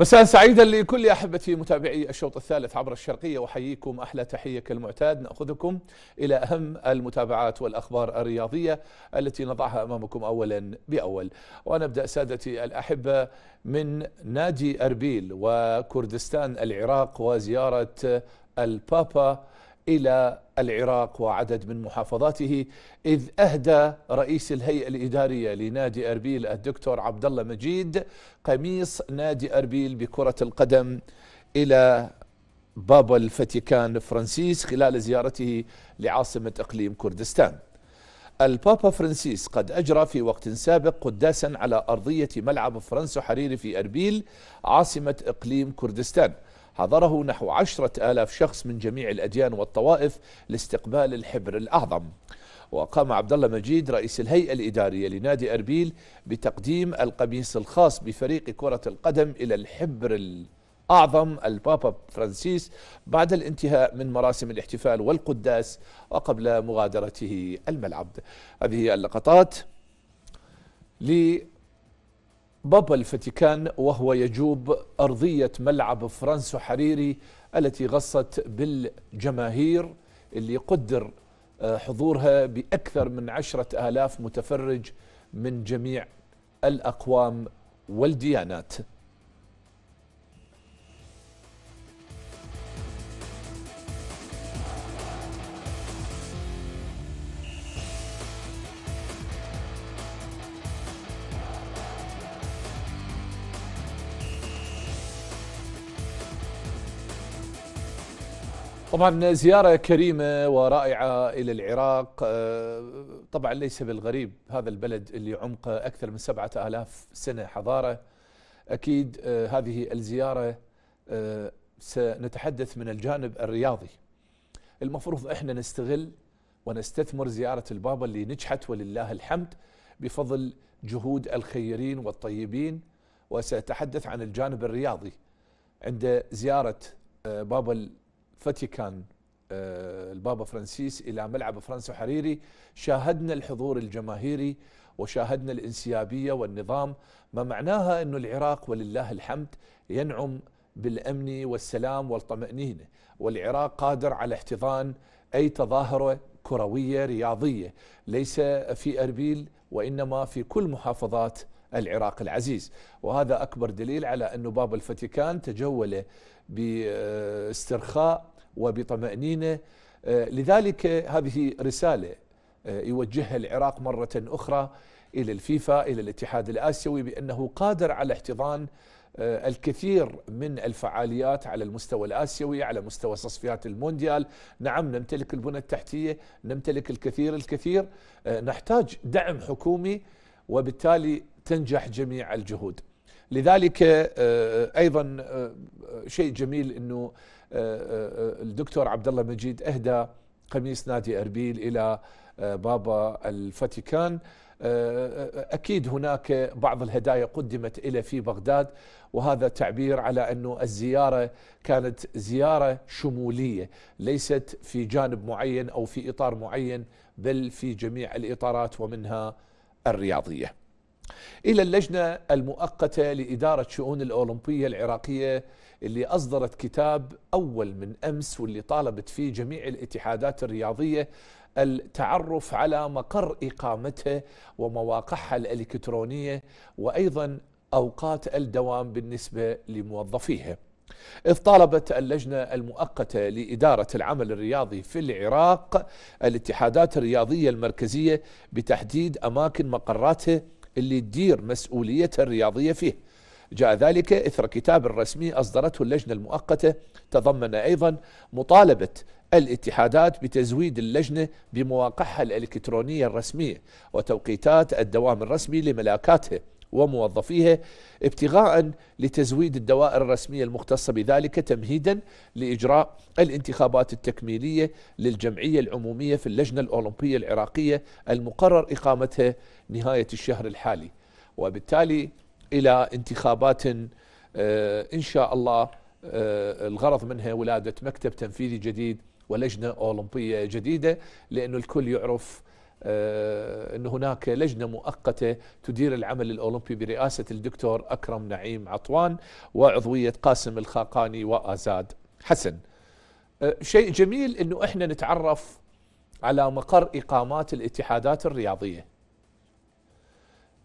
مساء سعيدا لكل احبتي متابعي الشوط الثالث عبر الشرقيه احييكم احلى تحيه كالمعتاد ناخذكم الى اهم المتابعات والاخبار الرياضيه التي نضعها امامكم اولا باول ونبدا سادتي الاحبه من نادي اربيل وكردستان العراق وزياره البابا إلى العراق وعدد من محافظاته إذ أهدى رئيس الهيئة الإدارية لنادي أربيل الدكتور عبد الله مجيد قميص نادي أربيل بكرة القدم إلى بابا الفاتيكان فرانسيس خلال زيارته لعاصمة إقليم كردستان البابا فرانسيس قد أجرى في وقت سابق قداسا على أرضية ملعب فرنسو حريري في أربيل عاصمة إقليم كردستان حضره نحو عشرة آلاف شخص من جميع الأديان والطوائف لاستقبال الحبر الأعظم وقام عبد الله مجيد رئيس الهيئة الإدارية لنادي أربيل بتقديم القميص الخاص بفريق كرة القدم إلى الحبر الأعظم البابا فرانسيس بعد الانتهاء من مراسم الاحتفال والقداس وقبل مغادرته الملعب هذه اللقطات بابا الفاتيكان وهو يجوب أرضية ملعب فرانسو حريري التي غصت بالجماهير اللي قدر آه، حضورها بأكثر من عشرة آلاف متفرج من جميع الأقوام والديانات طبعا زيارة كريمة ورائعة إلى العراق آه، طبعا ليس بالغريب هذا البلد اللي عمقه أكثر من سبعة آلاف سنة حضارة أكيد آه، هذه الزيارة آه، سنتحدث من الجانب الرياضي المفروض إحنا نستغل ونستثمر زيارة البابا اللي نجحت ولله الحمد بفضل جهود الخيرين والطيبين وسأتحدث عن الجانب الرياضي عند زيارة بابا فاتيكان آه، البابا فرانسيس إلى ملعب فرنسا حريري شاهدنا الحضور الجماهيري وشاهدنا الانسيابية والنظام ما معناها أن العراق ولله الحمد ينعم بالأمن والسلام والطمأنينة والعراق قادر على احتضان أي تظاهرة كروية رياضية ليس في أربيل وإنما في كل محافظات العراق العزيز وهذا أكبر دليل على انه باب الفاتيكان تجول باسترخاء وبطمأنينة آه، لذلك هذه رسالة آه، يوجهها العراق مرة أخرى إلى الفيفا إلى الاتحاد الآسيوي بأنه قادر على احتضان آه، الكثير من الفعاليات على المستوى الآسيوي على مستوى تصفيات المونديال نعم نمتلك البنى التحتية نمتلك الكثير الكثير نحتاج دعم حكومي وبالتالي تنجح جميع الجهود لذلك أيضا شيء جميل أنه الدكتور عبد الله مجيد اهدى قميص نادي اربيل الى آه، بابا الفاتيكان آه، آه، اكيد هناك بعض الهدايا قدمت الى في بغداد وهذا تعبير على انه الزياره كانت زياره شموليه ليست في جانب معين او في اطار معين بل في جميع الاطارات ومنها الرياضيه. الى اللجنه المؤقته لاداره شؤون الاولمبيه العراقيه اللي أصدرت كتاب أول من أمس واللي طالبت فيه جميع الاتحادات الرياضية التعرف على مقر إقامتها ومواقعها الإلكترونية وأيضا أوقات الدوام بالنسبة لموظفيها إذ طالبت اللجنة المؤقتة لإدارة العمل الرياضي في العراق الاتحادات الرياضية المركزية بتحديد أماكن مقراتها اللي تدير مسؤوليتها الرياضية فيه جاء ذلك إثر كتاب رسمي أصدرته اللجنة المؤقتة تضمن أيضا مطالبة الاتحادات بتزويد اللجنة بمواقعها الإلكترونية الرسمية وتوقيتات الدوام الرسمي لملاكاتها وموظفيها ابتغاء لتزويد الدوائر الرسمية المختصة بذلك تمهيدا لإجراء الانتخابات التكميلية للجمعية العمومية في اللجنة الأولمبية العراقية المقرر إقامتها نهاية الشهر الحالي وبالتالي الى انتخابات آه، ان شاء الله آه، الغرض منها ولاده مكتب تنفيذي جديد ولجنه اولمبيه جديده لانه الكل يعرف آه، أن هناك لجنة مؤقتة تدير العمل الأولمبي برئاسة الدكتور أكرم نعيم عطوان وعضوية قاسم الخاقاني وآزاد حسن شيء جميل أنه إحنا نتعرف على مقر إقامات الاتحادات الرياضية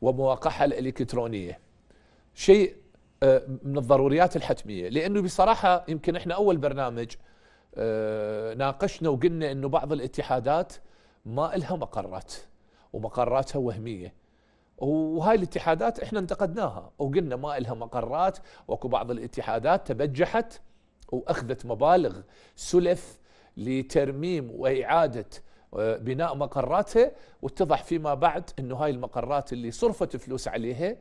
ومواقعها الإلكترونية شيء آه، من الضروريات الحتميه لانه بصراحه يمكن احنا اول برنامج آه، ناقشنا وقلنا انه بعض الاتحادات ما لها مقرات ومقراتها وهميه وهاي الاتحادات احنا انتقدناها وقلنا ما لها مقرات واكو بعض الاتحادات تبجحت واخذت مبالغ سلف لترميم واعاده آه، بناء مقراتها واتضح فيما بعد انه هاي المقرات اللي صرفت فلوس عليها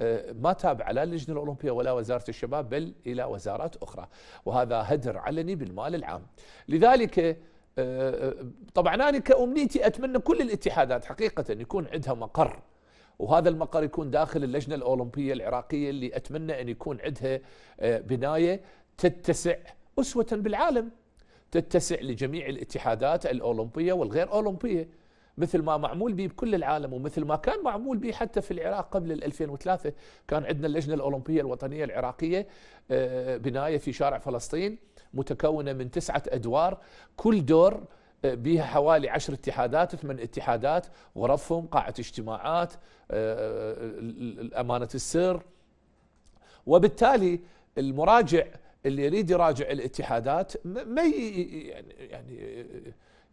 آه، ما تابعه لا اللجنه الاولمبيه ولا وزاره الشباب بل الى وزارات اخرى وهذا هدر علني بالمال العام لذلك آه، آه، طبعا انا كامنيتي اتمنى كل الاتحادات حقيقه يكون عندها مقر وهذا المقر يكون داخل اللجنه الاولمبيه العراقيه اللي اتمنى ان يكون عندها بنايه تتسع اسوه بالعالم تتسع لجميع الاتحادات الاولمبيه والغير اولمبيه مثل ما معمول به بكل العالم ومثل ما كان معمول به حتى في العراق قبل 2003 كان عندنا اللجنة الأولمبية الوطنية العراقية آه، بناية في شارع فلسطين متكونة من تسعة أدوار كل دور آه، بها حوالي عشر اتحادات ثمان اتحادات غرفهم قاعة اجتماعات آه، أمانة السر وبالتالي المراجع اللي يريد يراجع الاتحادات ما يعني يعني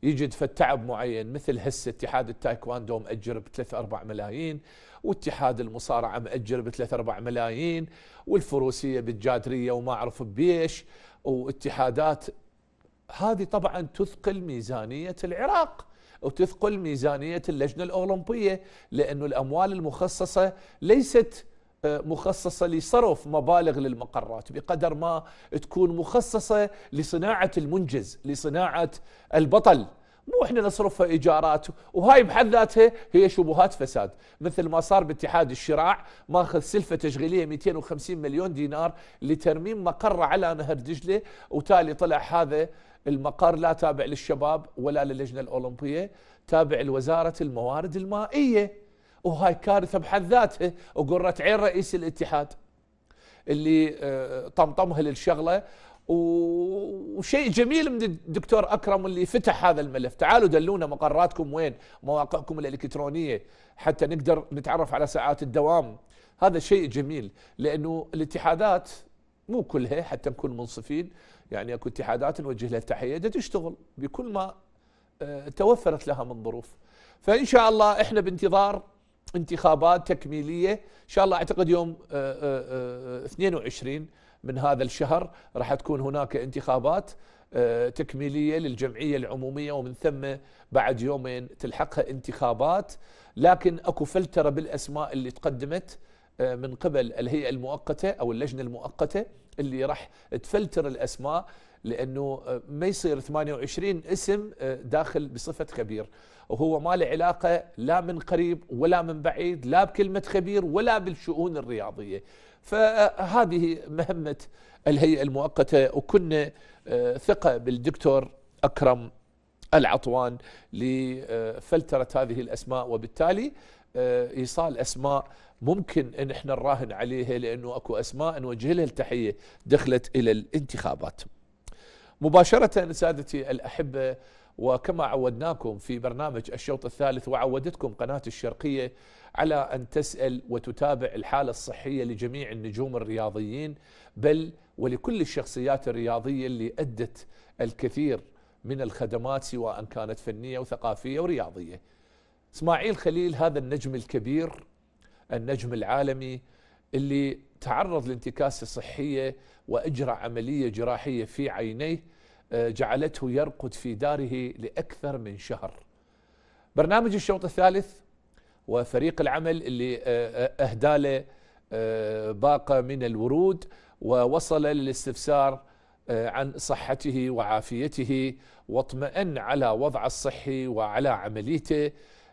يجد فتعب معين مثل هسه اتحاد التايكواندو مأجر ب 3 4 ملايين واتحاد المصارعه مأجر ب 3 4 ملايين والفروسيه بالجادريه وما اعرف بيش واتحادات هذه طبعا تثقل ميزانيه العراق وتثقل ميزانيه اللجنه الاولمبيه لانه الاموال المخصصه ليست مخصصة لصرف مبالغ للمقرات بقدر ما تكون مخصصة لصناعة المنجز لصناعة البطل مو احنا نصرفها ايجارات وهاي بحد ذاتها هي شبهات فساد مثل ما صار باتحاد الشراع ماخذ سلفه تشغيليه 250 مليون دينار لترميم مقر على نهر دجله وتالي طلع هذا المقر لا تابع للشباب ولا للجنه الاولمبيه تابع لوزاره الموارد المائيه وهاي كارثه بحد ذاتها وقرت عين رئيس الاتحاد اللي آه، طمطمها للشغله وشيء جميل من الدكتور اكرم اللي فتح هذا الملف، تعالوا دلونا مقراتكم وين؟ مواقعكم الالكترونيه حتى نقدر نتعرف على ساعات الدوام. هذا شيء جميل لانه الاتحادات مو كلها حتى نكون منصفين، يعني اكو اتحادات نوجه لها التحيه تشتغل بكل ما آه، توفرت لها من ظروف. فان شاء الله احنا بانتظار انتخابات تكميليه ان شاء الله اعتقد يوم 22 آه، آه، آه، من هذا الشهر راح تكون هناك انتخابات تكميليه للجمعيه العموميه ومن ثم بعد يومين تلحقها انتخابات لكن اكو فلتره بالاسماء اللي تقدمت من قبل الهيئه المؤقته او اللجنه المؤقته اللي راح تفلتر الاسماء لانه آه، ما يصير 28 اسم آه، داخل بصفه خبير وهو ما له علاقه لا من قريب ولا من بعيد لا بكلمه خبير ولا بالشؤون الرياضيه فهذه مهمه الهيئه المؤقته وكنا آه، ثقه بالدكتور اكرم العطوان لفلتره هذه الاسماء وبالتالي ايصال اسماء ممكن ان احنا نراهن عليها لانه اكو اسماء نوجه لها التحيه دخلت الى الانتخابات مباشرة سادتي الأحبة وكما عودناكم في برنامج الشوط الثالث وعودتكم قناة الشرقية على أن تسأل وتتابع الحالة الصحية لجميع النجوم الرياضيين بل ولكل الشخصيات الرياضية اللي أدت الكثير من الخدمات سواء كانت فنية وثقافية ورياضية اسماعيل خليل هذا النجم الكبير النجم العالمي اللي تعرض لانتكاسه صحيه واجرى عمليه جراحيه في عينيه آه، جعلته يرقد في داره لاكثر من شهر. برنامج الشوط الثالث وفريق العمل اللي آه، آه، اهدى له باقه من الورود ووصل للاستفسار عن صحته وعافيته واطمأن على وضعه الصحي وعلى عمليته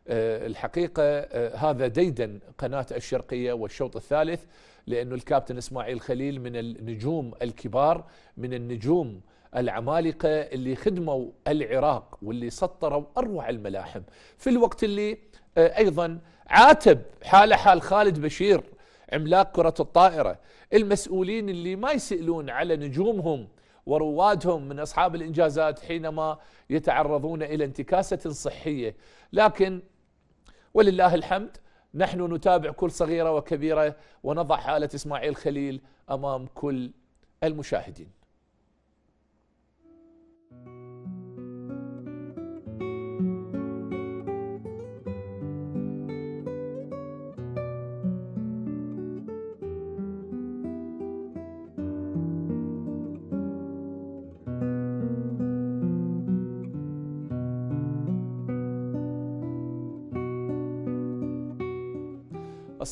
آه، الحقيقة آه، هذا ديدن قناة الشرقية والشوط الثالث لأنه الكابتن إسماعيل خليل من النجوم الكبار من النجوم العمالقة اللي خدموا العراق واللي سطروا أروع الملاحم في الوقت اللي آه، أيضا عاتب حال حال خالد بشير عملاق كرة الطائرة المسؤولين اللي ما يسألون على نجومهم وروادهم من اصحاب الانجازات حينما يتعرضون الى انتكاسه صحيه، لكن ولله الحمد نحن نتابع كل صغيرة وكبيرة ونضع حالة إسماعيل خليل أمام كل المشاهدين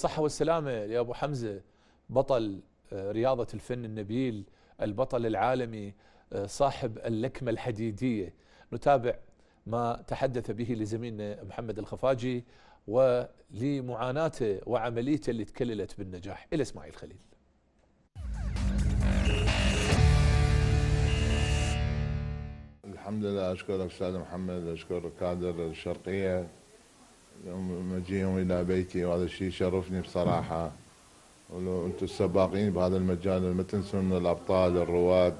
الصحة والسلامة يا أبو حمزة بطل آه، رياضة الفن النبيل البطل العالمي آه، صاحب اللكمة الحديدية نتابع ما تحدث به لزميلنا محمد الخفاجي ولمعاناته وعمليته اللي تكللت بالنجاح إلى إسماعيل خليل الحمد لله أشكرك أستاذ محمد أشكر كادر الشرقية يوم مجيهم الى بيتي وهذا الشيء شرفني بصراحه ولو انتم السباقين بهذا المجال ما تنسوا من الابطال الرواد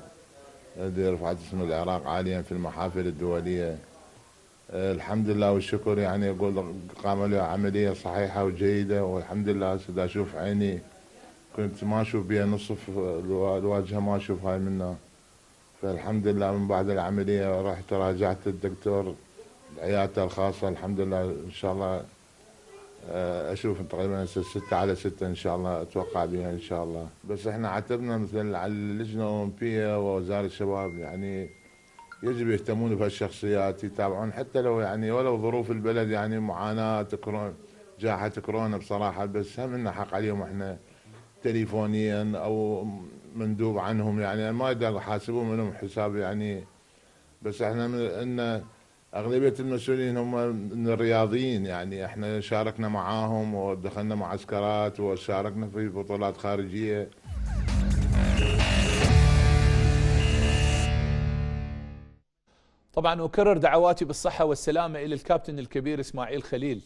اللي رفعت اسم العراق عاليا في المحافل الدوليه الحمد لله والشكر يعني اقول قاموا لي عمليه صحيحه وجيده والحمد لله هسه اشوف عيني كنت ما اشوف بها نصف الواجهه ما اشوف هاي منها فالحمد لله من بعد العمليه رحت راجعت الدكتور العيادات الخاصه الحمد لله ان شاء الله آه، اشوف تقريبا ستة على ستة ان شاء الله اتوقع بها ان شاء الله بس احنا عتبنا مثل على اللجنه الاولمبيه ووزاره الشباب يعني يجب يهتمون بهالشخصيات يتابعون حتى لو يعني ولو ظروف البلد يعني معاناه كورونا جائحه كورونا بصراحه بس هم لنا حق عليهم احنا تليفونيا او مندوب عنهم يعني ما اقدر احاسبهم منهم حساب يعني بس احنا ان اغلبيه المسؤولين هم من الرياضيين يعني احنا شاركنا معاهم ودخلنا معسكرات وشاركنا في بطولات خارجيه طبعا اكرر دعواتي بالصحه والسلامه الى الكابتن الكبير اسماعيل خليل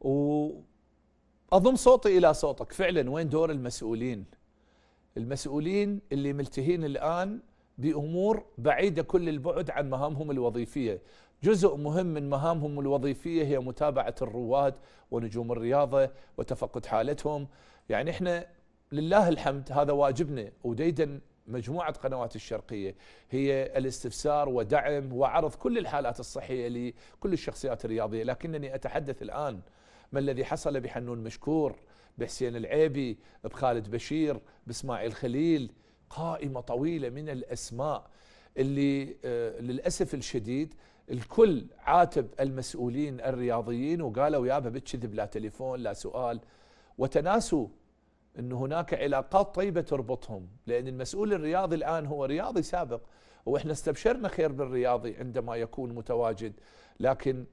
واضم صوتي الى صوتك فعلا وين دور المسؤولين المسؤولين اللي ملتهين الان بامور بعيده كل البعد عن مهامهم الوظيفيه جزء مهم من مهامهم الوظيفية هي متابعة الرواد ونجوم الرياضة وتفقد حالتهم يعني احنا لله الحمد هذا واجبنا وديدا مجموعة قنوات الشرقية هي الاستفسار ودعم وعرض كل الحالات الصحية لكل الشخصيات الرياضية لكنني أتحدث الآن ما الذي حصل بحنون مشكور بحسين العيبي بخالد بشير باسماعيل خليل قائمة طويلة من الأسماء اللي آه، للأسف الشديد الكل عاتب المسؤولين الرياضيين وقالوا يابا بالكذب لا تليفون لا سؤال وتناسوا أن هناك علاقات طيبة تربطهم لأن المسؤول الرياضي الآن هو رياضي سابق وإحنا استبشرنا خير بالرياضي عندما يكون متواجد لكن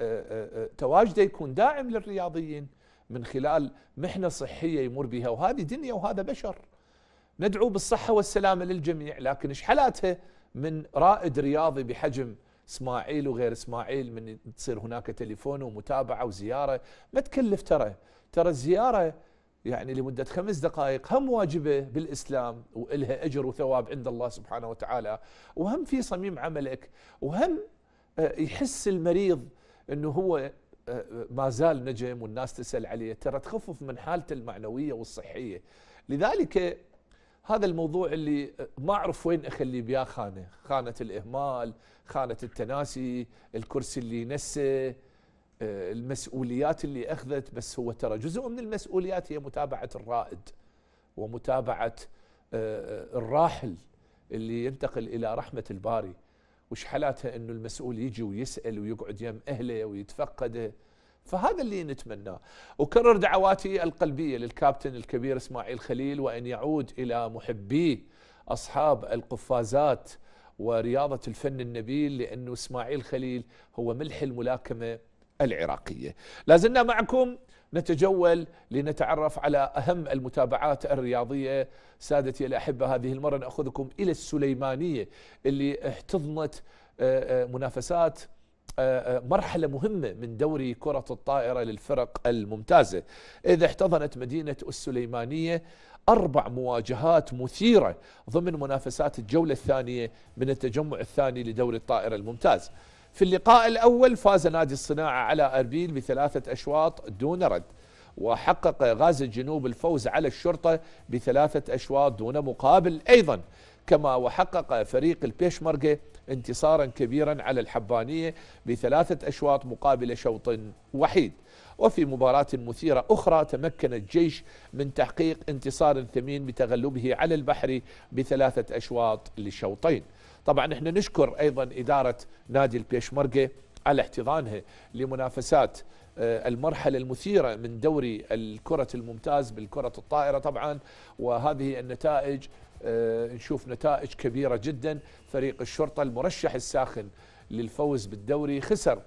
آه، آه، آه، تواجده يكون داعم للرياضيين من خلال محنة صحية يمر بها وهذه دنيا وهذا بشر ندعو بالصحة والسلامة للجميع لكن إيش حالاتها من رائد رياضي بحجم اسماعيل وغير اسماعيل من تصير هناك تليفون ومتابعه وزياره ما تكلف ترى ترى الزياره يعني لمدة خمس دقائق هم واجبة بالإسلام وإلها أجر وثواب عند الله سبحانه وتعالى وهم في صميم عملك وهم آه، يحس المريض أنه هو آه، ما زال نجم والناس تسأل عليه ترى تخفف من حالته المعنوية والصحية لذلك هذا الموضوع اللي ما اعرف وين اخليه بيا خانه، خانه الاهمال، خانه التناسي، الكرسي اللي نسه آه، المسؤوليات اللي اخذت بس هو ترى جزء من المسؤوليات هي متابعه الرائد ومتابعه آه، آه، الراحل اللي ينتقل الى رحمه الباري وش حالاتها انه المسؤول يجي ويسال ويقعد يم اهله ويتفقده فهذا اللي نتمناه وكرر دعواتي القلبية للكابتن الكبير إسماعيل خليل وأن يعود إلى محبيه أصحاب القفازات ورياضة الفن النبيل لأنه إسماعيل خليل هو ملح الملاكمة العراقية لازلنا معكم نتجول لنتعرف على أهم المتابعات الرياضية سادتي الأحبة هذه المرة نأخذكم إلى السليمانية اللي احتضنت آه، آه، منافسات آه، آه، مرحلة مهمة من دوري كرة الطائرة للفرق الممتازة إذا احتضنت مدينة السليمانية أربع مواجهات مثيرة ضمن منافسات الجولة الثانية من التجمع الثاني لدوري الطائرة الممتاز في اللقاء الأول فاز نادي الصناعة على أربيل بثلاثة أشواط دون رد وحقق غاز الجنوب الفوز على الشرطة بثلاثة أشواط دون مقابل أيضا كما وحقق فريق البيشمركة انتصارا كبيرا على الحبانية بثلاثة أشواط مقابل شوط وحيد وفي مباراة مثيرة أخرى تمكن الجيش من تحقيق انتصار ثمين بتغلبه على البحري بثلاثة أشواط لشوطين طبعا احنا نشكر أيضا إدارة نادي البيشمركة على احتضانها لمنافسات آه، المرحلة المثيرة من دوري الكرة الممتاز بالكرة الطائرة طبعا وهذه النتائج آه، نشوف نتائج كبيرة جدا فريق الشرطة المرشح الساخن للفوز بالدوري خسر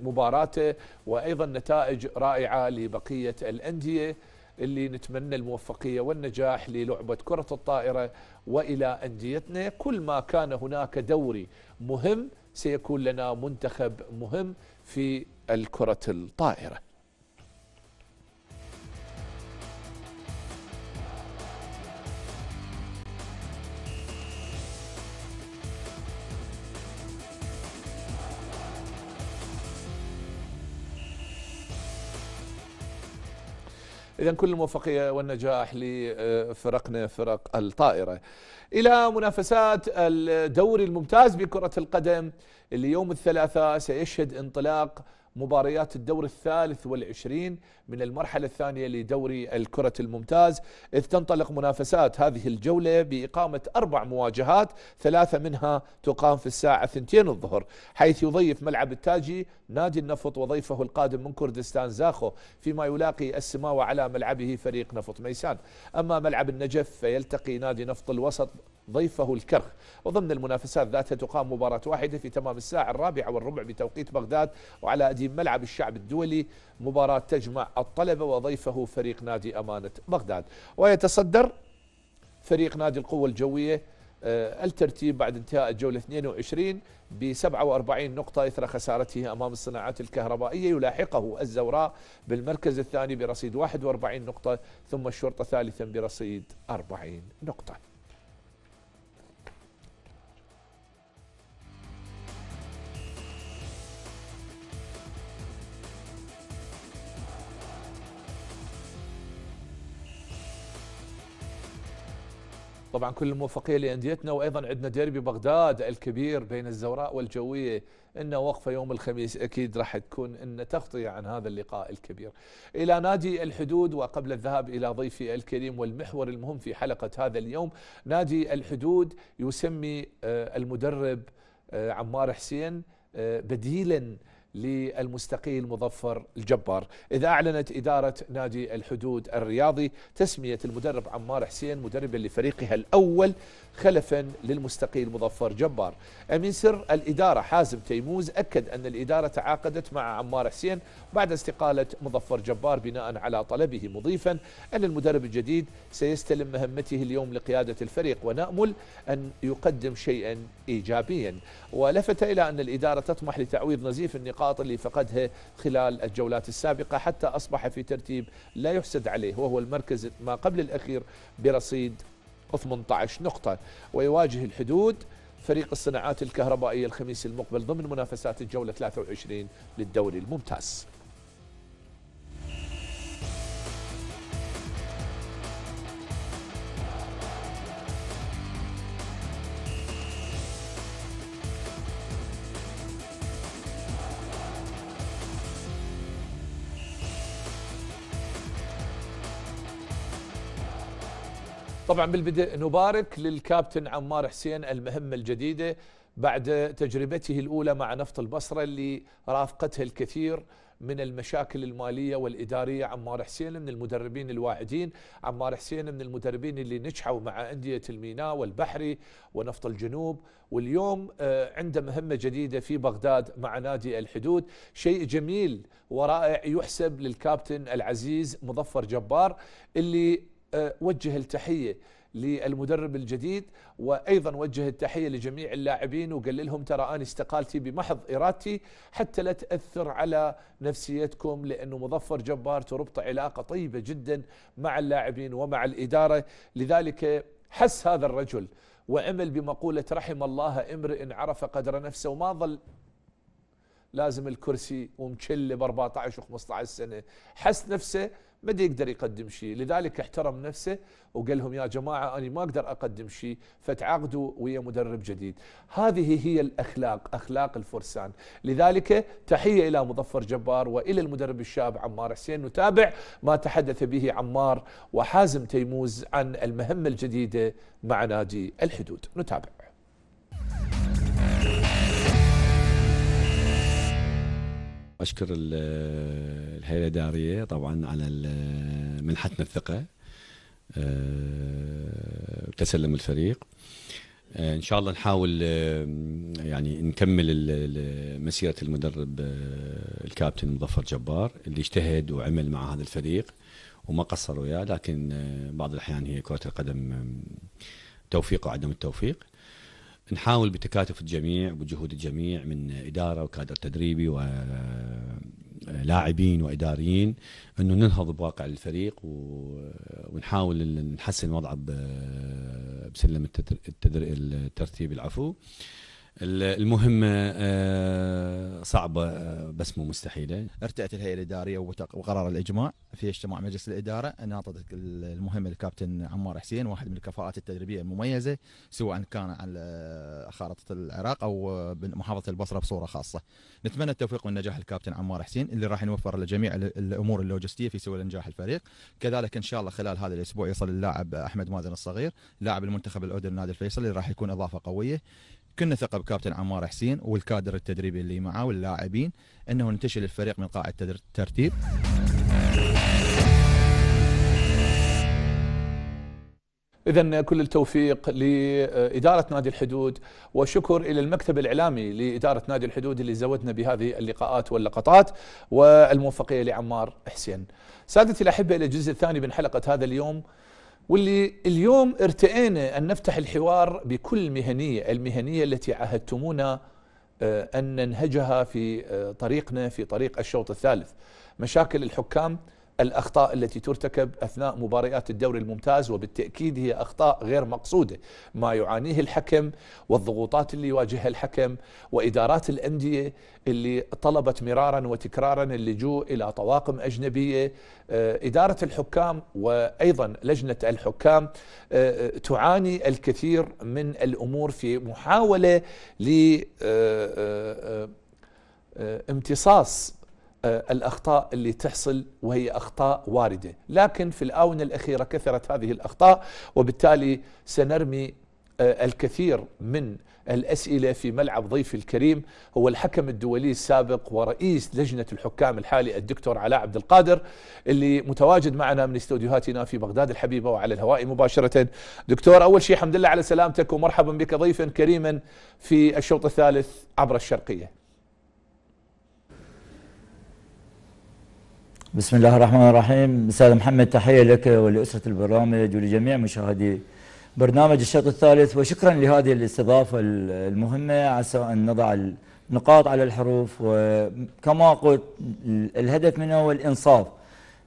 مباراته وأيضا نتائج رائعة لبقية الأندية اللي نتمنى الموفقية والنجاح للعبة كرة الطائرة وإلى أنديتنا كل ما كان هناك دوري مهم سيكون لنا منتخب مهم في الكرة الطائرة إذا كل الموفقية والنجاح لفرقنا فرق الطائرة إلى منافسات الدوري الممتاز بكرة القدم اللي يوم الثلاثاء سيشهد انطلاق مباريات الدور الثالث والعشرين من المرحلة الثانية لدوري الكرة الممتاز إذ تنطلق منافسات هذه الجولة بإقامة أربع مواجهات ثلاثة منها تقام في الساعة ثنتين الظهر حيث يضيف ملعب التاجي نادي النفط وضيفه القادم من كردستان زاخو فيما يلاقي السماوة على ملعبه فريق نفط ميسان أما ملعب النجف فيلتقي نادي نفط الوسط ضيفه الكرخ وضمن المنافسات ذاتها تقام مباراة واحدة في تمام الساعة الرابعة والربع بتوقيت بغداد وعلى أديم ملعب الشعب الدولي مباراة تجمع الطلبة وضيفه فريق نادي أمانة بغداد ويتصدر فريق نادي القوة الجوية آه، الترتيب بعد انتهاء الجولة 22 ب 47 نقطة إثر خسارته أمام الصناعات الكهربائية يلاحقه الزوراء بالمركز الثاني برصيد 41 نقطة ثم الشرطة ثالثا برصيد 40 نقطة طبعا كل الموفقية لأنديتنا وأيضا عندنا ديربي بغداد الكبير بين الزوراء والجوية إن وقفة يوم الخميس أكيد راح تكون إن تغطية عن هذا اللقاء الكبير إلى نادي الحدود وقبل الذهاب إلى ضيفي الكريم والمحور المهم في حلقة هذا اليوم نادي الحدود يسمي آه، المدرب آه، عمار حسين آه، بديلا للمستقيل مظفر الجبار إذا أعلنت إدارة نادي الحدود الرياضي تسمية المدرب عمار حسين مدربا لفريقها الأول خلفا للمستقيل مظفر جبار أمين سر الإدارة حازم تيموز أكد أن الإدارة تعاقدت مع عمار حسين بعد استقالة مظفر جبار بناء على طلبه مضيفا أن المدرب الجديد سيستلم مهمته اليوم لقيادة الفريق ونأمل أن يقدم شيئا إيجابيا ولفت إلى أن الإدارة تطمح لتعويض نزيف النقاط النقاط اللي فقدها خلال الجولات السابقة حتى أصبح في ترتيب لا يحسد عليه وهو المركز ما قبل الأخير برصيد 18 نقطة ويواجه الحدود فريق الصناعات الكهربائية الخميس المقبل ضمن منافسات الجولة 23 للدوري الممتاز طبعا بالبدء نبارك للكابتن عمار حسين المهمة الجديدة بعد تجربته الأولى مع نفط البصرة اللي رافقته الكثير من المشاكل المالية والإدارية عمار حسين من المدربين الواعدين عمار حسين من المدربين اللي نجحوا مع أندية الميناء والبحري ونفط الجنوب واليوم آه، عنده مهمة جديدة في بغداد مع نادي الحدود شيء جميل ورائع يحسب للكابتن العزيز مظفر جبار اللي وجه التحية للمدرب الجديد وأيضا وجه التحية لجميع اللاعبين وقال لهم ترى أنا استقالتي بمحض إرادتي حتى لا تأثر على نفسيتكم لأنه مظفر جبار تربط علاقة طيبة جدا مع اللاعبين ومع الإدارة لذلك حس هذا الرجل وعمل بمقولة رحم الله امرئ عرف قدر نفسه وما ظل لازم الكرسي ومشله ب 14 و 15 سنة حس نفسه ما يقدر يقدم شيء لذلك احترم نفسه وقال لهم يا جماعة أنا ما أقدر أقدم شيء فتعاقدوا ويا مدرب جديد هذه هي الأخلاق أخلاق الفرسان لذلك تحية إلى مظفر جبار وإلى المدرب الشاب عمار حسين نتابع ما تحدث به عمار وحازم تيموز عن المهمة الجديدة مع نادي الحدود نتابع اشكر الهيئه الاداريه طبعا على منحتنا الثقه آه، وتسلم الفريق آه، ان شاء الله نحاول آه، يعني نكمل مسيره المدرب الكابتن مظفر جبار اللي اجتهد وعمل مع هذا الفريق وما قصر وياه لكن بعض الاحيان هي كره القدم توفيق وعدم التوفيق نحاول بتكاتف الجميع وبجهود الجميع من اداره وكادر تدريبي ولاعبين آه، واداريين انه ننهض بواقع الفريق آه، ونحاول نحسن وضعه آه، بسلم الترتيب العفو المهمة آه، صعبة آه، بس مو مستحيلة ارتأت الهيئة الإدارية وقرار الإجماع في اجتماع مجلس الإدارة أن أعطت المهمة للكابتن عمار حسين واحد من الكفاءات التدريبية المميزة سواء كان على خارطة العراق أو محافظة البصرة بصورة خاصة نتمنى التوفيق والنجاح للكابتن عمار حسين اللي راح نوفر لجميع الأمور اللوجستية في سبيل نجاح الفريق كذلك إن شاء الله خلال هذا الأسبوع يصل اللاعب أحمد مازن الصغير لاعب المنتخب الأردني نادي الفيصل اللي راح يكون إضافة قوية كنا ثقه بكابتن عمار حسين والكادر التدريبي اللي معاه واللاعبين انه ننتشل الفريق من قاعه الترتيب إذا كل التوفيق لإدارة نادي الحدود وشكر إلى المكتب الإعلامي لإدارة نادي الحدود اللي زودنا بهذه اللقاءات واللقطات والموفقية لعمار حسين سادتي الأحبة إلى الجزء الثاني من حلقة هذا اليوم واللي اليوم ارتئينا أن نفتح الحوار بكل مهنية المهنية التي عهدتمونا آه، أن ننهجها في آه، طريقنا في طريق الشوط الثالث مشاكل الحكام الأخطاء التي ترتكب أثناء مباريات الدوري الممتاز وبالتأكيد هي أخطاء غير مقصودة ما يعانيه الحكم والضغوطات اللي يواجهها الحكم وإدارات الأندية اللي طلبت مرارا وتكرارا اللجوء إلى طواقم أجنبية آه، إدارة الحكام وأيضا لجنة الحكام آه، آه، تعاني الكثير من الأمور في محاولة ل امتصاص آه، الأخطاء اللي تحصل وهي أخطاء واردة لكن في الآونة الأخيرة كثرت هذه الأخطاء وبالتالي سنرمي آه، الكثير من الأسئلة في ملعب ضيفي الكريم هو الحكم الدولي السابق ورئيس لجنة الحكام الحالي الدكتور علاء عبد القادر اللي متواجد معنا من استوديوهاتنا في بغداد الحبيبة وعلى الهواء مباشرة دكتور أول شيء الحمد لله على سلامتك ومرحبا بك ضيفا كريما في الشوط الثالث عبر الشرقية بسم الله الرحمن الرحيم استاذ محمد تحية لك ولأسرة البرامج ولجميع مشاهدي برنامج الشوط الثالث وشكرا لهذه الاستضافة المهمة عسى أن نضع النقاط على الحروف وكما قلت الهدف منه هو الإنصاف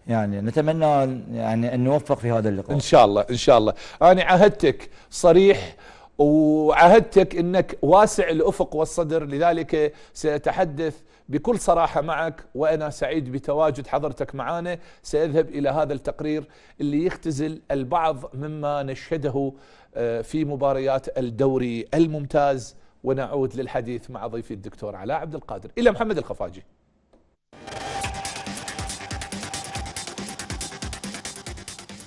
يعني نتمنى يعني أن نوفق في هذا اللقاء إن شاء الله إن شاء الله أنا عهدتك صريح وعهدتك أنك واسع الأفق والصدر لذلك سأتحدث بكل صراحة معك وأنا سعيد بتواجد حضرتك معنا سأذهب إلى هذا التقرير اللي يختزل البعض مما نشهده آه، في مباريات الدوري الممتاز ونعود للحديث مع ضيفي الدكتور علاء عبد القادر إلى محمد الخفاجي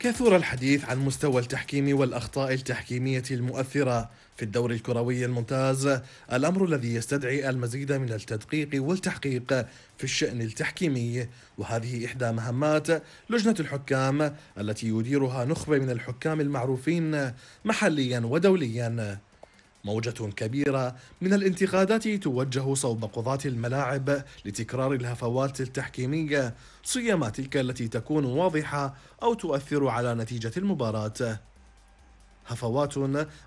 كثر الحديث عن مستوى التحكيم والأخطاء التحكيمية المؤثرة في الدوري الكروي الممتاز الأمر الذي يستدعي المزيد من التدقيق والتحقيق في الشأن التحكيمي وهذه إحدى مهمات لجنة الحكام التي يديرها نخبة من الحكام المعروفين محليا ودوليا موجة كبيرة من الانتقادات توجه صوب قضاة الملاعب لتكرار الهفوات التحكيمية سيما تلك التي تكون واضحة أو تؤثر على نتيجة المباراة هفوات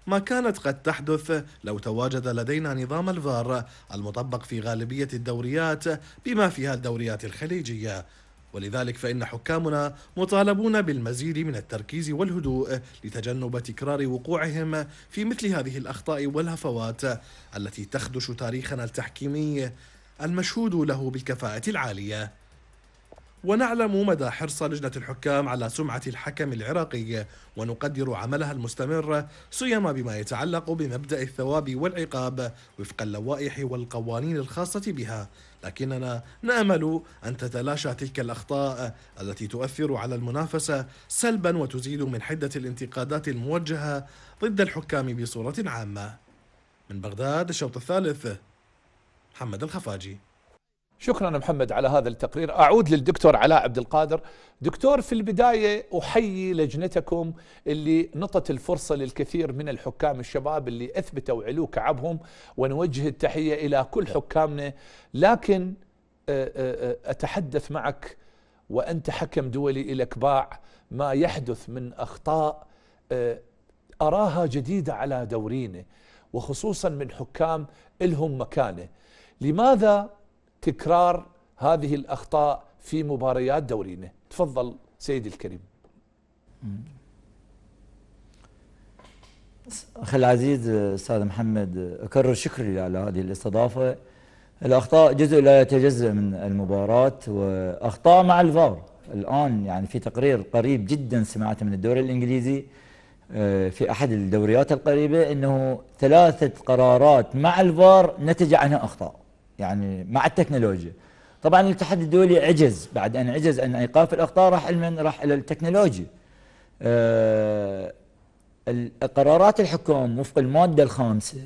ما كانت قد تحدث لو تواجد لدينا نظام الفار المطبق في غالبية الدوريات بما فيها الدوريات الخليجية ولذلك فإن حكامنا مطالبون بالمزيد من التركيز والهدوء لتجنب تكرار وقوعهم في مثل هذه الأخطاء والهفوات التي تخدش تاريخنا التحكيمي المشهود له بالكفاءة العالية ونعلم مدى حرص لجنة الحكام على سمعة الحكم العراقي ونقدر عملها المستمر سيما بما يتعلق بمبدأ الثواب والعقاب وفق اللوائح والقوانين الخاصة بها لكننا نامل ان تتلاشى تلك الاخطاء التي تؤثر على المنافسه سلبا وتزيد من حده الانتقادات الموجهه ضد الحكام بصوره عامه. من بغداد الشوط الثالث محمد الخفاجي شكرا محمد على هذا التقرير أعود للدكتور علاء عبد القادر دكتور في البداية أحيي لجنتكم اللي نطت الفرصة للكثير من الحكام الشباب اللي أثبتوا علو كعبهم ونوجه التحية إلى كل حكامنا لكن آه، آه، آه، أتحدث معك وأنت حكم دولي إلى كباع ما يحدث من أخطاء أراها جديدة على دورينا وخصوصا من حكام إلهم مكانه لماذا تكرار هذه الأخطاء في مباريات دورينا تفضل سيدي الكريم أخي العزيز أستاذ محمد أكرر شكري على هذه الاستضافة الأخطاء جزء لا يتجزأ من المباراة وأخطاء مع الفار الآن يعني في تقرير قريب جدا سمعته من الدوري الإنجليزي آه، في أحد الدوريات القريبة أنه ثلاثة قرارات مع الفار نتج عنها أخطاء يعني مع التكنولوجيا طبعا الاتحاد الدولي عجز بعد أن عجز أن إيقاف الأخطاء راح علما راح إلى التكنولوجيا آه قرارات الحكام وفق المادة الخامسة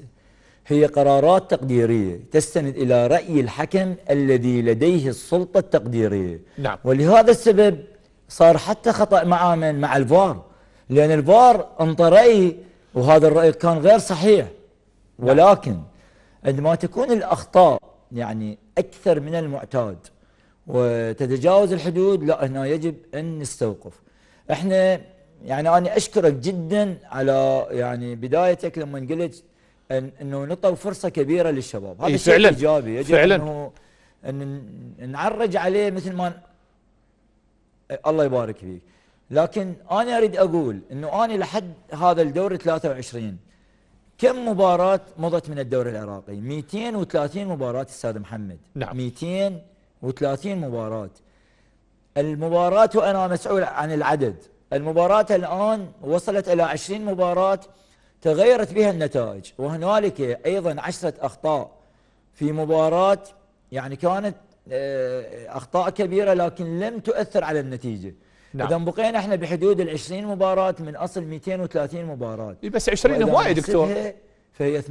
هي قرارات تقديرية تستند إلى رأي الحكم الذي لديه السلطة التقديرية نعم. ولهذا السبب صار حتى خطأ مع من مع الفار لأن الفار انطى رأي وهذا الرأي كان غير صحيح نعم. ولكن عندما تكون الأخطاء يعني أكثر من المعتاد وتتجاوز الحدود لا هنا يجب أن نستوقف احنا يعني أنا أشكرك جدا على يعني بدايتك لما قلت أن أنه نطوا فرصة كبيرة للشباب هذا إيه شيء إيجابي يجب فعلا. أنه أن نعرج عليه مثل ما الله يبارك فيك لكن أنا أريد أقول أنه أنا لحد هذا الدور 23 كم مباراة مضت من الدوري العراقي 230 مباراة استاذ محمد نعم 230 مباراة المباراة وأنا مسؤول عن العدد المباراة الآن وصلت إلى 20 مباراة تغيرت بها النتائج وهنالك أيضا عشرة أخطاء في مباراة يعني كانت آه، أخطاء كبيرة لكن لم تؤثر على النتيجة نعم. اذا بقينا احنا بحدود ال 20 مباراه من اصل 230 مباراه إيه، بس 20 هوايه دكتور فهي